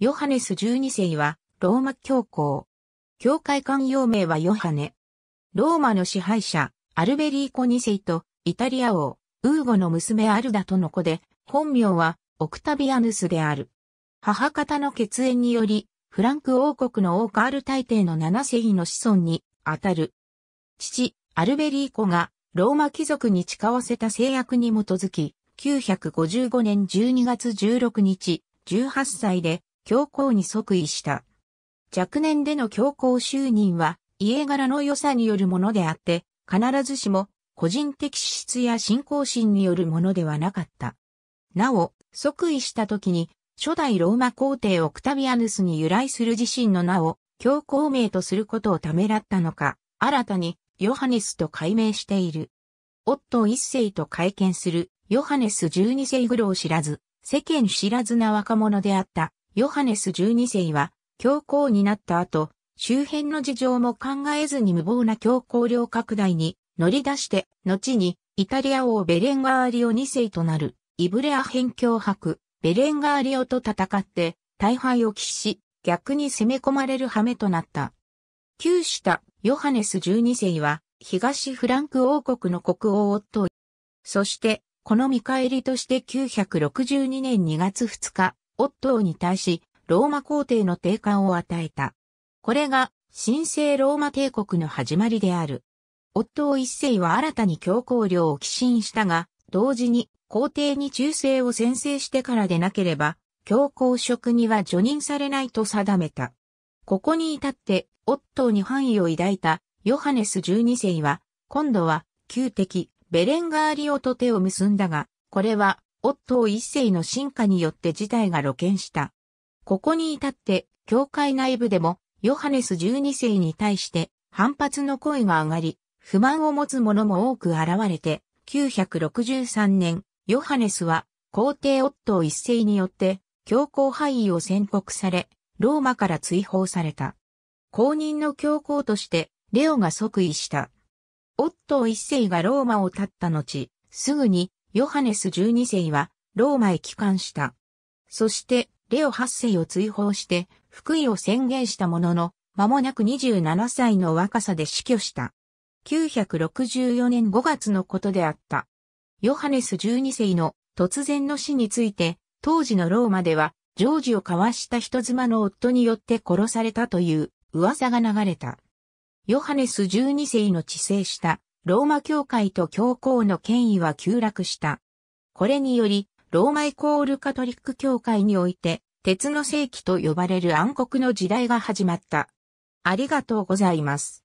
ヨハネス12世は、ローマ教皇。教会官用名はヨハネ。ローマの支配者、アルベリーコ2世と、イタリア王、ウーゴの娘アルダとの子で、本名は、オクタビアヌスである。母方の血縁により、フランク王国の王カール大帝の7世の子孫に、あたる。父、アルベリーコが、ローマ貴族に誓わせた制約に基づき、955年12月16日、18歳で、教皇に即位した。若年での教皇就任は、家柄の良さによるものであって、必ずしも、個人的資質や信仰心によるものではなかった。なお、即位した時に、初代ローマ皇帝オクタビアヌスに由来する自身の名を、教皇名とすることをためらったのか、新たに、ヨハネスと改名している。夫一世と会見する、ヨハネス12世頃を知らず、世間知らずな若者であった、ヨハネス12世は教皇になった後、周辺の事情も考えずに無謀な教皇領拡大に乗り出して、後にイタリア王ベレンガーリオ2世となるイブレア辺境博、ベレンガーリオと戦って大敗を喫し、逆に攻め込まれる羽目となった。旧したヨハネス12世は東フランク王国の国王をい、そして、この見返りとして962年2月2日、オットーに対し、ローマ皇帝の定冠を与えた。これが、神聖ローマ帝国の始まりである。オットー一世は新たに教皇領を寄進したが、同時に皇帝に忠誠を宣誓してからでなければ、教皇職には除任されないと定めた。ここに至って、オットーに範囲を抱いたヨハネス12世は、今度は、旧敵、ベレンガーリオと手を結んだが、これは、オットー一世の進化によって事態が露見した。ここに至って、教会内部でも、ヨハネス十二世に対して反発の声が上がり、不満を持つ者も多く現れて、963年、ヨハネスは皇帝オットー一世によって教皇廃位を宣告され、ローマから追放された。公認の教皇として、レオが即位した。オットー一世がローマを立った後、すぐにヨハネス12世はローマへ帰還した。そして、レオ8世を追放して、福井を宣言したものの、間もなく27歳の若さで死去した。964年5月のことであった。ヨハネス12世の突然の死について、当時のローマでは、ジョージを交わした人妻の夫によって殺されたという噂が流れた。ヨハネス12世の治世したローマ教会と教皇の権威は急落した。これにより、ローマイコールカトリック教会において、鉄の世紀と呼ばれる暗黒の時代が始まった。ありがとうございます。